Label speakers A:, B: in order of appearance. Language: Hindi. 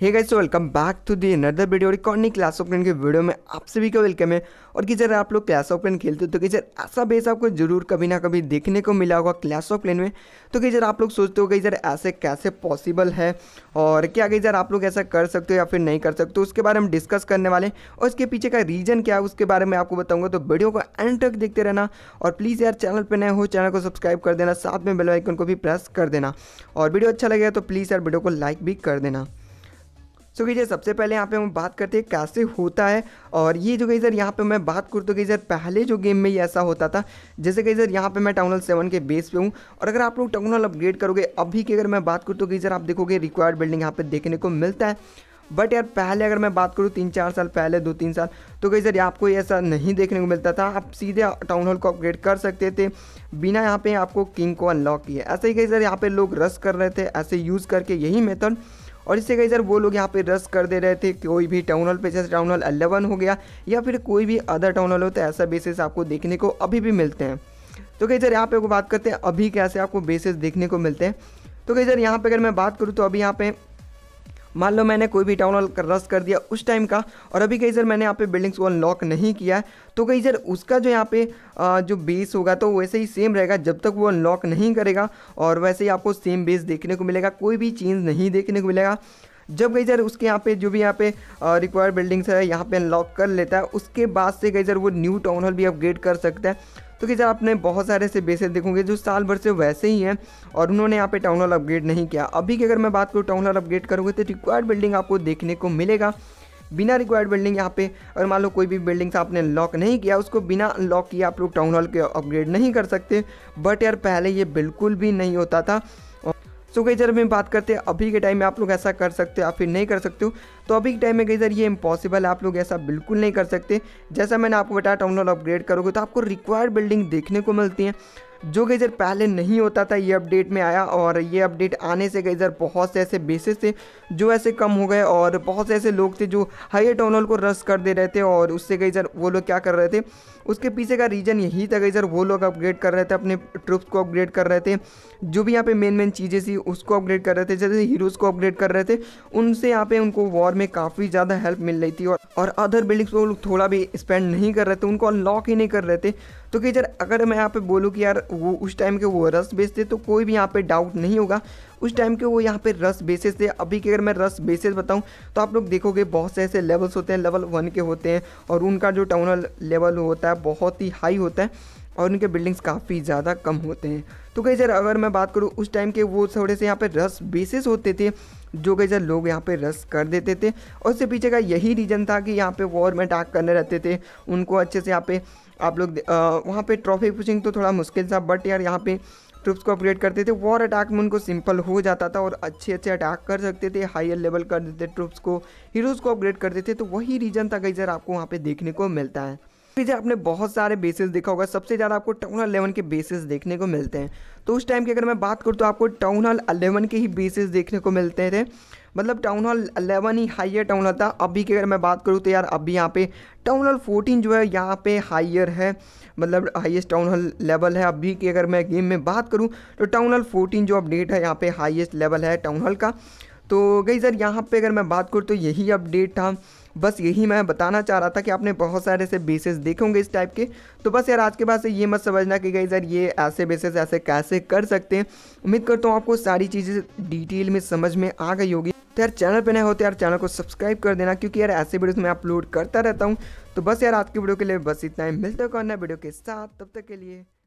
A: hey guys welcome back to the another video recording class of clan के वीडियो में आप सभी का वेलकम है और कि जर आप लोग क्लास ऑफ क्लैन खेलते हो तो कि जर ऐसा बेस आपको जरूर कभी ना कभी देखने को मिला होगा क्लास ऑफ क्लैन में तो कि जर आप लोग सोचते हो कि जर ऐसे कैसे पॉसिबल है और क्या कि जर आप लोग ऐसा कर सकते हो या फिर नहीं कर सकते उसके बारे में डिस्कस करने वाले और इसके पीछे का रीज़न क्या है उसके बारे में आपको बताऊँगा तो वीडियो को एंड तक देखते रहना और प्लीज़ यार चैनल पर नए हो चैनल को सब्सक्राइब कर देना साथ में बेलाइकन को भी प्रेस कर देना और वीडियो अच्छा लगेगा तो प्लीज़ यार वीडियो को लाइक भी कर देना सो तो गई सबसे पहले यहाँ पे हम बात करते हैं कैसे होता है और ये जो गई सर यहाँ पे मैं बात करूँ तो गई सर पहले जो गेम में ये ऐसा होता था जैसे कहीं सर यहाँ पे मैं टाउनल सेवन के बेस पे हूँ और अगर आप लोग टाउनल अपग्रेड करोगे अभी की अगर मैं बात करूँ तो गई सर आप देखोगे रिक्वायर्ड बिल्डिंग यहाँ पर देखने को मिलता है बट यार पहले अगर मैं बात करूँ तीन चार साल पहले दो तीन साल तो कहीं सर आपको ऐसा नहीं देखने को मिलता था आप सीधे टाउन हॉल को अपग्रेड कर सकते थे बिना यहाँ पे आपको किंग को अनलॉक किया ऐसे ही कहीं सर यहाँ पे लोग रस कर रहे थे ऐसे यूज़ करके यही मेथड और इससे कहीं सर वो लोग यहाँ पे रस कर दे रहे थे कोई भी टाउन हॉल पे जैसे टाउन हॉल अलेवन हो गया या फिर कोई भी अदर टाउन हॉल हो तो ऐसा बेसिस आपको देखने को अभी भी मिलते हैं तो कहीं सर यहाँ पे बात करते हैं अभी कैसे आपको बेसिस देखने को मिलते हैं तो कहीं सर यहाँ पे अगर मैं बात करूँ तो अभी यहाँ पे मान लो मैंने कोई भी टाउन हॉल कर रस कर दिया उस टाइम का और अभी कहीं सर मैंने यहाँ पे बिल्डिंग्स को अनलॉक नहीं किया है तो कहीं सर उसका जो यहाँ पे जो बेस होगा तो वैसे ही सेम रहेगा जब तक वो अनलॉक नहीं करेगा और वैसे ही आपको सेम बेस देखने को मिलेगा कोई भी चेंज नहीं देखने को मिलेगा जब गई सर उसके यहाँ पे जो भी यहाँ पे रिक्वायर्ड बिल्डिंग्स है यहाँ पे अनलॉक कर लेता है उसके बाद से गई सर वो न्यू टाउन हॉल भी अपग्रेड कर सकता है तो कि आपने बहुत सारे ऐसे बेसेस देखोगे जो साल भर से वैसे ही हैं और उन्होंने यहाँ पे टाउन हॉल अपग्रेड नहीं किया अभी की अगर मैं बात करूँ टाउन हॉल अपग्रेड करूँगे तो रिक्वायर्ड बिल्डिंग आपको देखने को मिलेगा बिना रिक्वायर्ड बिल्डिंग यहाँ पे अगर मान लो कोई भी बिल्डिंग्स आपने लॉक नहीं किया उसको बिना लॉक किए आप लोग टाउन हॉल के अपग्रेड नहीं कर सकते बट यार पहले ये बिल्कुल भी नहीं होता था सो कई सर में बात करते हैं अभी के टाइम में आप लोग ऐसा कर सकते हो या फिर नहीं कर सकते हो तो अभी के टाइम में कई सर ये इम्पॉसिबल है आप लोग ऐसा बिल्कुल नहीं कर सकते जैसा मैंने आपको बताया टाउन हॉल अपग्रेड करोगे तो आपको रिक्वायर्ड बिल्डिंग देखने को मिलती है जो इधर पहले नहीं होता था ये अपडेट में आया और ये अपडेट आने से गई बहुत से ऐसे बेसिस थे जो ऐसे कम हो गए और बहुत से ऐसे लोग थे जो हाई टोनल को रस कर दे रहे थे और उससे गई वो लोग क्या कर रहे थे उसके पीछे का रीज़न यही था गई वो लोग अपग्रेड कर रहे थे अपने ट्रुप्स को अपग्रेड कर रहे थे जो भी यहाँ पे मेन मेन चीज़ें थी उसको अपग्रेड कर रहे थे जैसे हीरोज़ को अपग्रेड कर रहे थे उनसे यहाँ पे उनको वॉर में काफ़ी ज़्यादा हेल्प मिल रही थी और और अदर बिल्डिंग्स वो लोग थोड़ा भी स्पेंड नहीं कर रहे थे उनको अनलॉक ही नहीं कर रहे थे तो कि यार अगर मैं यहाँ पे बोलूँ कि यार वो उस टाइम के वो रस बेचते तो कोई भी यहाँ पे डाउट नहीं होगा उस टाइम के वो यहाँ पे रस बेसिस थे अभी के अगर मैं रस बेसिस बताऊँ तो आप लोग देखोगे बहुत से ऐसे लेवल्स होते हैं लेवल वन के होते हैं और उनका जो टाउनल लेवल होता है बहुत ही हाई होता है और उनके बिल्डिंग्स काफ़ी ज़्यादा कम होते हैं तो कहीं सर अगर मैं बात करूँ उस टाइम के वो थोड़े से यहाँ पर रस बेसिस होते थे जो कई सर लोग यहाँ पर रस कर देते थे और उससे पीछे का यही रीज़न था कि यहाँ पर वॉर में अटैक करने रहते थे उनको अच्छे से यहाँ पर आप लोग वहाँ पर ट्रॉफी पुशिंग तो थोड़ा मुश्किल था बट यार यहाँ पर ट्रुप्स को अपग्रेड करते थे वॉर अटैक में उनको सिंपल हो जाता था और अच्छे अच्छे अटैक कर सकते थे हायर लेवल कर देते ट्रुप्स को हीरोज़ को अपग्रेड करते थे तो वही रीज़न था कई सर आपको वहाँ पर देखने को मिलता है पीछे आपने बहुत सारे बेसिस देखा होगा सबसे ज़्यादा आपको टाउन हॉल अलेवन के बेसिस देखने को मिलते हैं तो उस टाइम की अगर मैं बात करूँ तो आपको टाउन हॉल अलेवन के ही बेसिस देखने को मिलते थे मतलब टाउन हॉल अलेवन ही हाइयर टाउन हॉल था अभी की अगर मैं बात करूँ तो यार अभी यहाँ पे टाउन हॉल फोर्टीन जो है यहाँ पे हाइयर है मतलब हाईएस्ट टाउन हॉल लेवल है अभी की अगर मैं गेम में बात करूँ तो टाउन हॉल फोर्टीन जो अपडेट है यहाँ पे हाईएस्ट लेवल है टाउन हॉल का तो गई सर यहाँ पे अगर मैं बात करूँ तो यही अपडेट था बस यही मैं बताना चाह रहा था कि आपने बहुत सारे ऐसे बेसिस देखे होंगे इस टाइप के तो बस यार आज के बाद से ये मत समझना कि गई सर ये ऐसे बेसिस ऐसे कैसे कर सकते हैं उम्मीद करता हूँ आपको सारी चीज़ें डिटेल में समझ में आ गई होगी तो यार चैनल पर नए होते तो यार चैनल को सब्सक्राइब कर देना क्योंकि यार ऐसे वीडियोस मैं अपलोड करता रहता हूँ तो बस यार आज की वीडियो के लिए बस इतना ही मिलते करना वीडियो के साथ तब तक के लिए